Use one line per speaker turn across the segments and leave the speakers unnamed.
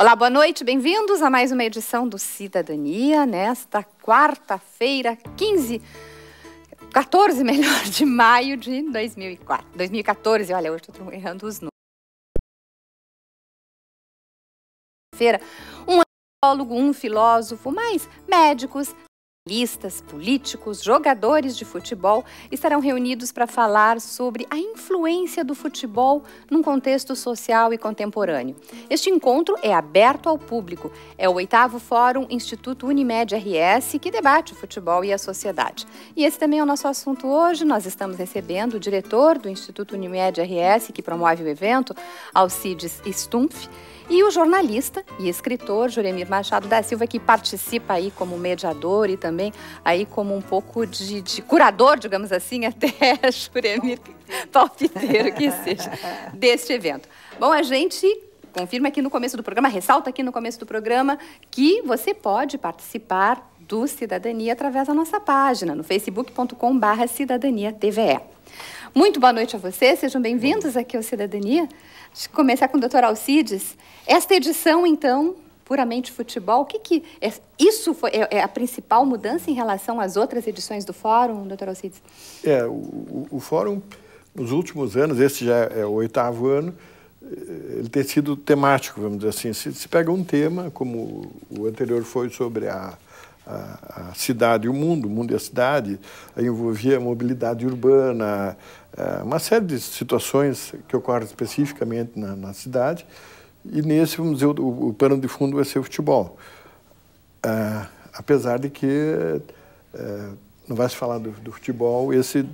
Olá, boa noite, bem-vindos a mais uma edição do Cidadania, nesta quarta-feira, 15, 14, melhor, de maio de 2004, 2014. Olha, hoje estou errando os números. Feira, um antropólogo, um filósofo, mais médicos, Listas, políticos, jogadores de futebol estarão reunidos para falar sobre a influência do futebol num contexto social e contemporâneo. Este encontro é aberto ao público. É o oitavo Fórum Instituto Unimed RS que debate o futebol e a sociedade. E esse também é o nosso assunto hoje. Nós estamos recebendo o diretor do Instituto Unimed RS, que promove o evento, Alcides Stumpf. E o jornalista e escritor Juremir Machado da Silva, que participa aí como mediador e também aí como um pouco de, de curador, digamos assim, até Juremir palpiteiro que seja, deste evento. Bom, a gente confirma aqui no começo do programa, ressalta aqui no começo do programa que você pode participar do Cidadania através da nossa página, no facebook.com/barra cidadania TVE. Muito boa noite a vocês, sejam bem-vindos aqui ao Cidadania. Deixa eu começar com o doutor Alcides. Esta edição, então, puramente futebol, o que, que é, isso foi, é, é, a principal mudança em relação às outras edições do Fórum, doutor Alcides?
É, o, o Fórum, nos últimos anos, esse já é o oitavo ano, eh, ele tem sido temático, vamos dizer assim. Se, se pega um tema, como o anterior foi sobre a, a, cidade e o mundo, o mundo e a cidade, aí envolvia a mobilidade urbana, é, uma série de situações que ocorrem especificamente na, na cidade, e nesse, vamos dizer, o, o, pano de fundo vai ser o futebol. Ah, apesar de que é, não vai se falar do, do futebol, esse.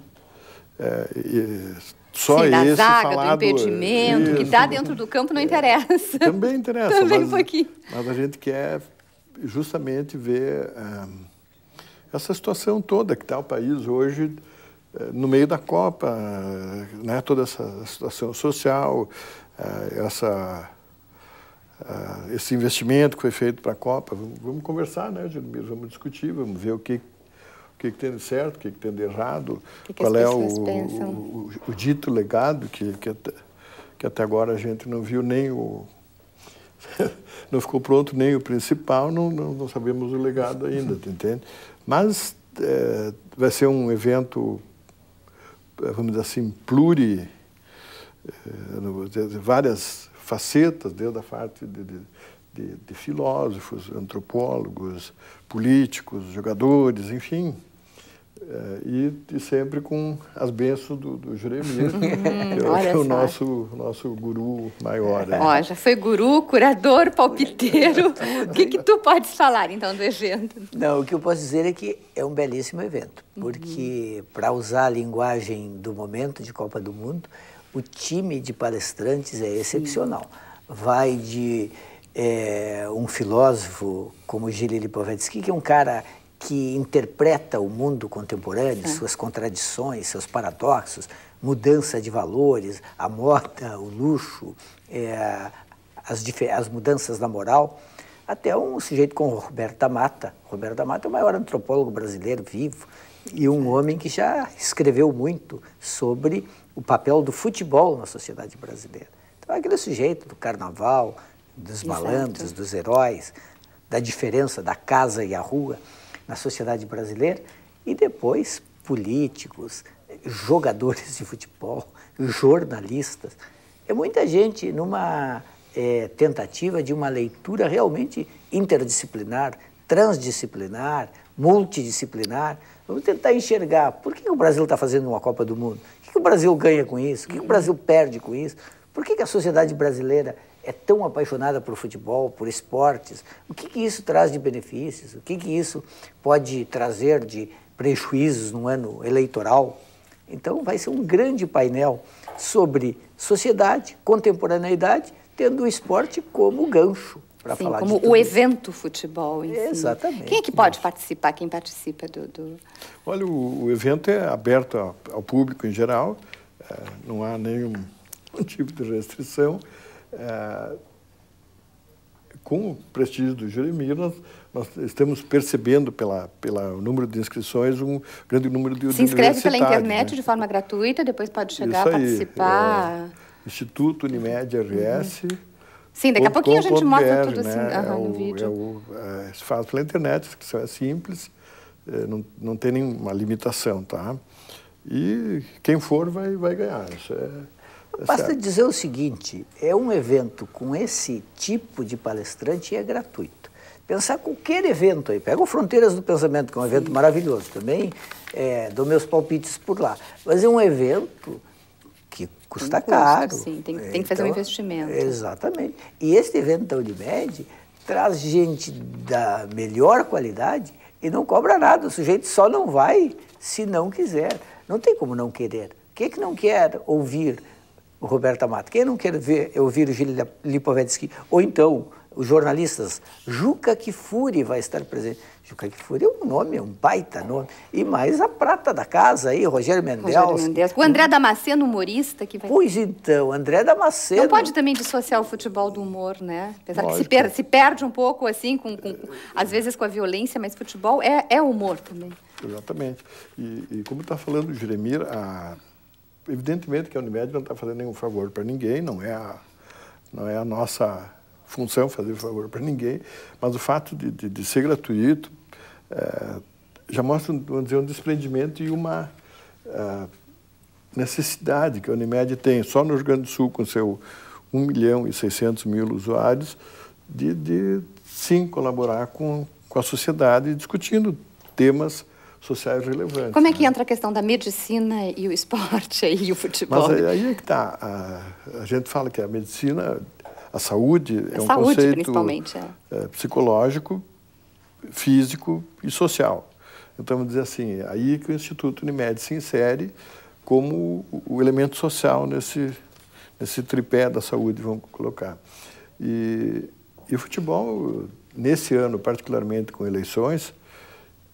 só Sim, da esse zaga, falado, do impedimento, isso, que está dentro do
campo não interessa. Também interessa. também mas, um pouquinho.
Mas a gente quer justamente ver essa situação toda que está o país hoje eh, no meio da Copa, eh, né, toda essa situação social, eh, essa, esse investimento que foi feito para a Copa. Vamos, conversar, né, Gilmiro? Vamos discutir, vamos ver o que, o que, tem de certo, o que, que tem de errado, que que qual é o, o, o, dito legado que, que, até, que até agora a gente não viu nem o. não ficou pronto nem o principal, não, não, não sabemos o legado ainda, entende? Mas é, vai ser um evento eh, vamos dizer assim, pluri, eh, várias facetas, desde a parte de, de, de, de filósofos, antropólogos, políticos, jogadores, enfim. É, e, e, sempre com as bênçãos do, do Jeremias, é hum, que é o nosso, nosso guru maior. Né? Ó,
já foi guru, curador,
palpiteiro.
o que, que tu podes falar, então, do evento?
Não, o que eu posso dizer é que é
um belíssimo evento, uhum. porque, uhum. para usar a linguagem do momento de Copa do Mundo, o time de palestrantes é excepcional. Sim. Vai de é, um filósofo como Gilles Lipovetsky, que é um cara que interpreta o mundo contemporâneo, é. suas contradições, seus paradoxos, mudança de valores, a moda, o luxo, é, as, as mudanças na moral, até um sujeito como Roberto Mata. Roberto Mata é o maior antropólogo brasileiro vivo e um homem que já escreveu muito sobre o papel do futebol na sociedade brasileira. Então, é aquele sujeito do carnaval, dos malandros, Exato. dos heróis, da diferença da casa e a rua na sociedade brasileira, e depois políticos, jogadores de futebol, jornalistas. É muita gente numa é, tentativa de uma leitura realmente interdisciplinar, transdisciplinar, multidisciplinar. Vamos tentar enxergar por que o Brasil está fazendo uma Copa do Mundo? O que o Brasil ganha com isso? O que o Brasil perde com isso? Por que a sociedade brasileira é tão apaixonada por futebol, por esportes. O que, que isso traz de benefícios? O que, que isso pode trazer de prejuízos no ano eleitoral? Então, vai ser um grande painel sobre sociedade, contemporaneidade, tendo o esporte como gancho
para falar como o evento isso. futebol em Exatamente. Quem é que pode Nossa. participar? Quem participa do... do...
Olha, o, o, evento é aberto ao, ao público em geral, é, não há nenhum tipo de restrição. É, com o prestígio do Juremir, nós, nós, estamos percebendo pela pelo número de inscrições um grande número de Se inscreve pela internet né?
de forma gratuita, depois pode chegar, Isso participar.
É, Instituto Unimed RS. Uhum.
Sim, daqui a pouquinho a gente mostra tudo assim né? é o, no vídeo. É
o, é, se faz pela internet, que é simples, é, não, não tem nenhuma limitação, tá? E quem for vai, vai ganhar. Isso é... Tá Basta certo. dizer o seguinte: é um evento com esse tipo de
palestrante e é gratuito. Pensar qualquer evento aí, pega o Fronteiras do Pensamento, que é um evento Sim. maravilhoso também, é, dou meus palpites por lá. Mas é um evento que
custa tem custo, caro. Sim, tem, tem que fazer um então, investimento.
Exatamente. E este evento então, da Unimed traz gente da melhor qualidade e não cobra nada. O sujeito só não vai se não quiser. Não tem como não querer. O que, é que não quer ouvir? o Roberto Amato. Quem não quer ver, é ouvir o Gilles Lipovetsky? Ou então, os jornalistas, Juca Kifuri vai estar presente. Juca Kifuri é um nome, é um baita nome. E mais a prata da casa aí, Rogério Mendes. Rogério Mendes. O André
Damasceno, humorista. que vai... Pois
então, André Damasceno... Não pode
também dissociar o futebol do humor, né? Apesar Lógico. que se, per se perde um pouco, assim, com, com, às vezes com a violência, mas futebol é, é humor também.
Exatamente. E, e como está falando o Jeremir a evidentemente que a Unimed não está fazendo nenhum favor para ninguém, não é a, não é a nossa função fazer favor para ninguém, mas o fato de, de, de ser gratuito é, já mostra, vamos dizer, um desprendimento e uma é, necessidade que a Unimed tem, só no Rio Grande do Sul, com seu 1 milhão e 600 mil usuários, de, de sim colaborar com, com a sociedade, discutindo temas sociais relevantes. Como é
que né? entra a questão da medicina e o esporte e o futebol? Mas aí
é que está. A, a, gente fala que a medicina, a saúde, é a é um saúde, conceito é. É, psicológico, físico e social. Então, vamos dizer assim, aí que o Instituto Unimed se insere como o elemento social nesse, nesse tripé da saúde, vamos colocar. E, e o futebol, nesse ano, particularmente com eleições,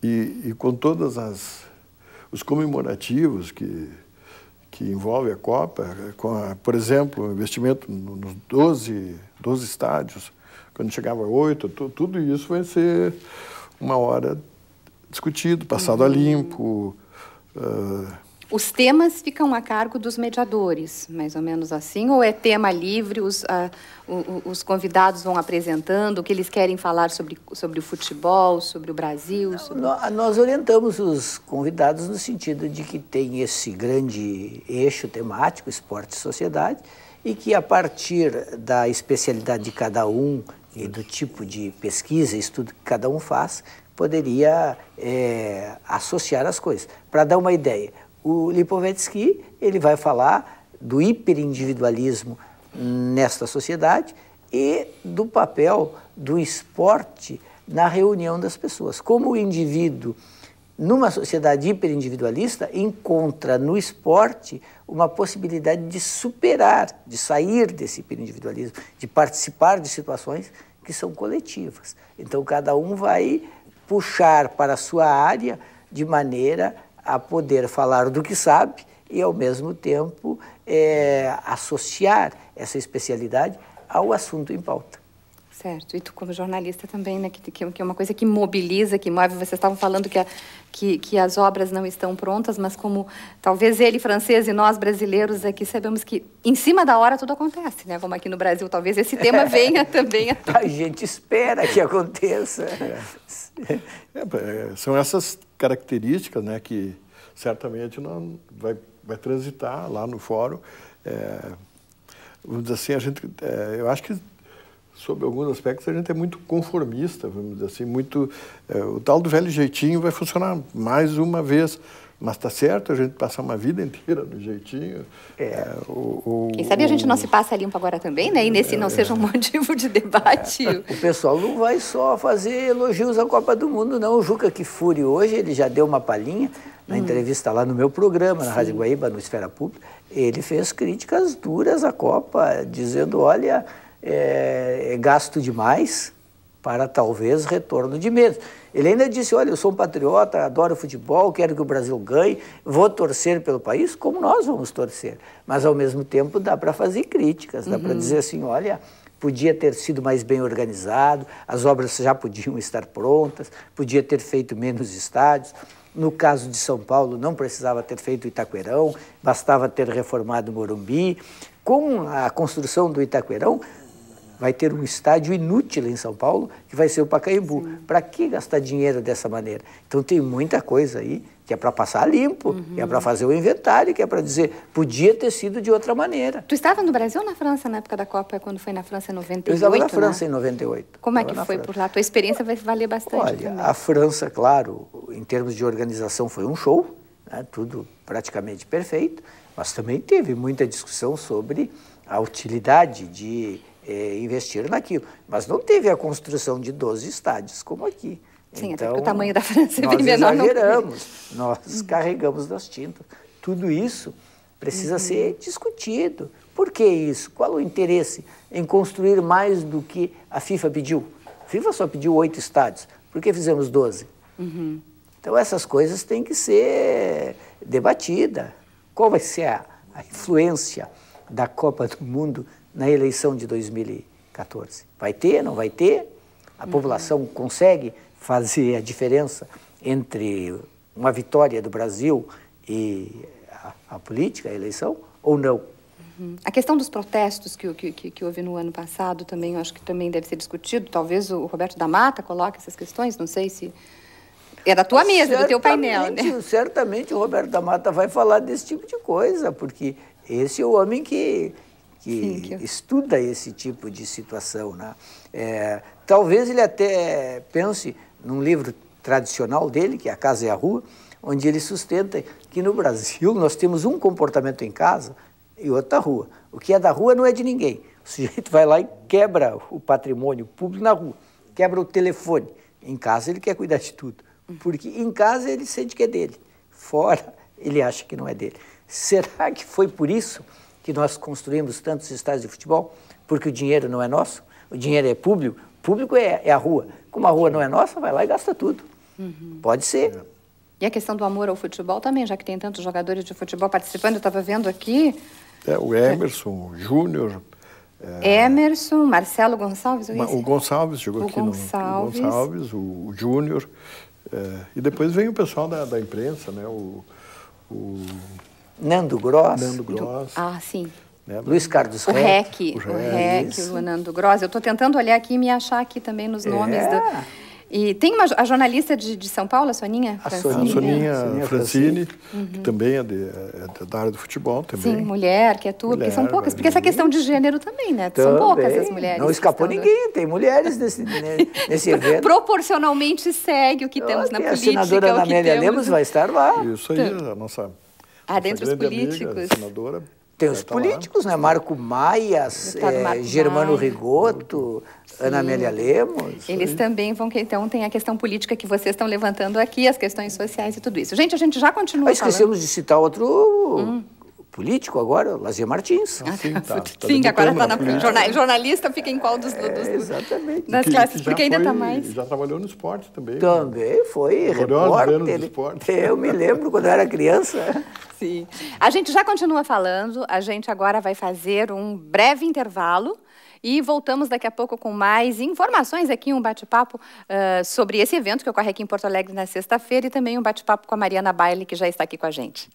e, e com todas as os comemorativos que que envolve a Copa, com a, por exemplo, o investimento nos 12, 12 estádios, quando chegava a 8, tudo isso vai ser uma hora discutido, passado uhum. a limpo. Uh, ah,
os temas ficam a cargo dos mediadores, mais ou menos assim, ou é tema livre, os, os convidados vão apresentando o que eles querem falar sobre, sobre o futebol, sobre o Brasil? Sobre... nós orientamos
os convidados no sentido de que tem esse grande eixo temático, esporte e sociedade, e que a partir da especialidade de cada um e do tipo de pesquisa e estudo que cada um faz, poderia é, associar as coisas. Para dar uma ideia, o Lipovetsky ele vai falar do hiperindividualismo nesta sociedade e do papel do esporte na reunião das pessoas. Como o indivíduo, numa sociedade hiperindividualista, encontra no esporte uma possibilidade de superar, de sair desse hiperindividualismo, de participar de situações que são coletivas. Então, cada um vai puxar para a sua área de maneira a poder falar do que sabe e, ao mesmo tempo, é, associar essa especialidade ao assunto em pauta.
Certo. E tu, como jornalista também, né, que, que é uma coisa que mobiliza, que move. Vocês estavam falando que, a, que, que, as obras não estão prontas, mas como talvez ele, francês, e nós, brasileiros, aqui é sabemos que em cima da hora tudo acontece, né? Como aqui no Brasil, talvez esse tema venha também. A, a gente
espera que aconteça. É. É, são essas características né, que certamente não vai, vai transitar lá no fórum. É, vamos dizer assim, a gente, é, eu acho que sobre alguns aspectos, a gente é muito conformista, vamos dizer assim, muito... É, o tal do velho jeitinho vai funcionar mais uma vez, mas está certo a gente passar uma vida inteira no jeitinho. É. é o, o, Quem sabe a gente não se
passa limpo agora também, né? E nesse não é. seja um motivo de debate. É.
O pessoal não vai só fazer elogios à Copa do Mundo, não. O Juca fure hoje, ele já deu uma palhinha na hum. entrevista lá no meu programa, na Sim. Rádio Guaíba, no Esfera Pública. Ele fez críticas duras à Copa, dizendo, olha é, é gasto demais para talvez retorno de menos. Ele ainda disse: Olha, eu sou um patriota, adoro futebol, quero que o Brasil ganhe, vou torcer pelo país, como nós vamos torcer. Mas, ao mesmo tempo, dá para fazer críticas, dá uhum. para dizer assim: olha, podia ter sido mais bem organizado, as obras já podiam estar prontas, podia ter feito menos estádios. No caso de São Paulo, não precisava ter feito o Itaquerão, bastava ter reformado o Morumbi. Com a construção do Itaquerão, vai ter um estádio inútil em São Paulo, que vai ser o Pacaembu. Para que gastar dinheiro dessa maneira? Então tem muita coisa aí que é para passar limpo, uhum. que é para uhum. fazer o inventário, que é para dizer, podia ter sido de outra
maneira. Tu estava no Brasil ou na França na época da Copa, quando foi na França em 98? Eu estava na né? França
né? em 98.
Como é que foi por lá? Tua experiência vai valer bastante. Olha, também. a
França, claro, em termos de organização foi um show, né? tudo praticamente perfeito, mas também teve muita discussão sobre a utilidade de é, investiram naquilo. Mas não teve a construção de 12 estádios como aqui. Sim, então, o tamanho da França é bem menor. Nós exageramos, uhum. nós carregamos das tintas. Tudo isso precisa uhum. ser discutido. Por que isso? Qual o interesse em construir mais do que a FIFA pediu? A FIFA só pediu oito estádios. Por que fizemos 12? Uhum. Então, essas coisas têm que ser debatidas. Qual vai ser a, a influência da Copa do Mundo na eleição de 2014? Vai ter, não vai ter?
A uhum. população
consegue fazer a diferença entre uma vitória do Brasil e a, a política, a eleição, ou não?
Uhum. A questão dos protestos que, que, que, houve no ano passado também, acho que também deve ser discutido. Talvez o Roberto da Mata coloque essas questões, não sei se... É da tua mesa, do teu painel, né?
Certamente o Roberto da Mata vai falar desse tipo de coisa, porque esse é o homem que que estuda esse tipo de situação. Né? É, talvez ele até pense num livro tradicional dele, que é A Casa e a Rua, onde ele sustenta que no Brasil nós temos um comportamento em casa e outro na rua. O que é da rua não é de ninguém. O sujeito vai lá e quebra o patrimônio público na rua, quebra o telefone. Em casa ele quer cuidar de tudo, porque em casa ele sente que é dele, fora ele acha que não é dele. Será que foi por isso que nós construímos tantos estádios de futebol, porque o dinheiro não é nosso, o dinheiro é público, público é, é a rua. Como a rua não é nossa, vai lá e gasta tudo. Uhum. Pode ser. É.
E a questão do amor ao futebol também, já que tem tantos jogadores de futebol participando, eu estava vendo aqui. É,
o Emerson, o Júnior.
É... Emerson, Marcelo Gonçalves. O
Gonçalves chegou o aqui. Gonçalves. No, o Gonçalves, o, o Júnior. É, e depois vem o pessoal da, da imprensa, né? o, o Nando Gross. Nando Gross.
Ah, sim.
Né? Luiz Carlos o Rec. O
o, o Nando Gross. Eu estou tentando olhar aqui e me achar aqui também nos é. nomes. É. Do... E tem uma, a jornalista de, de São Paulo, a Soninha Francine. A Soninha, Soninha
Francine, que também é, de, é, da área do futebol também. Sim,
mulher, que é tudo, porque são poucas. Porque essa questão de gênero também, né? Também. São poucas as mulheres. Não escapou ninguém, tem mulheres nesse, né, nesse evento. Proporcionalmente segue o que temos na a política. A senadora Amélia Lemos vai
estar lá. Isso aí, a nossa
ah, dentre os políticos. Amiga,
senadora,
tem os tá políticos, né? Marco Maias, é, Germano Maia. Sim. Ana Amélia Lemos. Eles também
vão, então, tem a questão política que vocês estão levantando aqui, as questões sociais e tudo isso. Gente, a gente já continua. Ah, esquecemos falando. de
citar outro. Hum político agora, Lazio
Martins. Ah, sim, tá. tá agora está na, na jornal,
jornalista, fica em qual dos, dos, dos é, exatamente. das classes? porque ainda está mais.
Já trabalhou no esporte também. Né? Também né? foi repórter. Esporte. Eu me lembro quando eu era criança.
Sim. A gente já continua falando, a gente agora vai fazer um breve intervalo. E voltamos daqui a pouco com mais informações aqui, um bate-papo uh, sobre esse evento que ocorre aqui em Porto Alegre na sexta-feira e também um bate-papo com a Mariana Baile, que já está aqui com a gente.